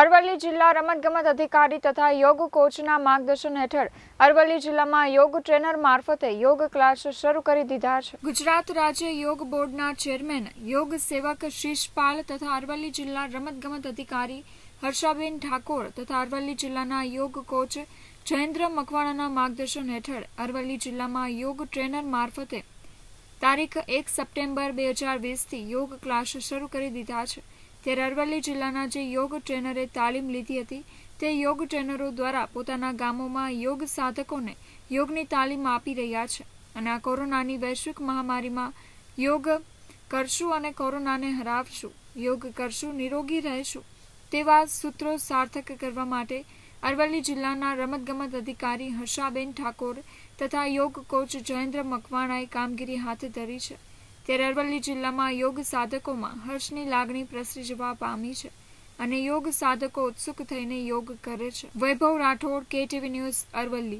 અરવલ્લી જિલ્લા રમતગમત અધિકારી તથા યોગ કોચના માર્ગદર્શન હેઠળ અરવલ્લી જિલ્લામાં યોગ ટ્રેનર મારફતે યોગ ક્લાસ શરૂ કરી દીધા છે ગુજરાત રાજ્ય યોગ બોર્ડના ચેરમેન યોગ સેવક શીશપાલ તથા અરવલ્લી જિલ્લા રમતગમત અધિકારી હર્ષાબેન ઠાકોર તથા અરવલ્લી જિલ્લાના યોગ કોચ જયેન્દ્ર મકવાણાના માર્ગદર્શન હેઠળ અરવલ્લી જિલ્લામાં યોગ ટ્રેનર મારફતે તારીખ એક સપ્ટેમ્બર બે હજાર વીસથી યોગ ક્લાસ શરૂ કરી દીધા છે તે અરવલ્લી જિલ્લાના જે યોગ ટ્રેનરે તાલીમ લીધી હતી તે યોગ ટ્રેનરો દ્વારા પોતાના ગામોમાં યોગ સાધકોને યોગની તાલીમ આપી રહ્યા છે અને આ કોરોનાની વૈશ્વિક મહામારીમાં યોગ કરશું અને કોરોનાને હરાવશું યોગ કરશું નિરોગી રહેશું તેવા સૂત્રો સાર્થક કરવા માટે અરવલ્લી જિલ્લાના રમતગમત અધિકારી હર્ષાબેન ઠાકોર તથા યોગ કોચ જયેન્દ્ર મકવાણાએ કામગીરી હાથ ધરી છે ત્યારે અરવલ્લી જિલ્લામાં યોગ સાધકોમાં હર્ષની લાગણી પ્રસરી જવા પામી છે અને યોગ સાધકો ઉત્સુક થઈને યોગ કરે છે વૈભવ રાઠોડ કેટીવી ન્યૂઝ અરવલ્લી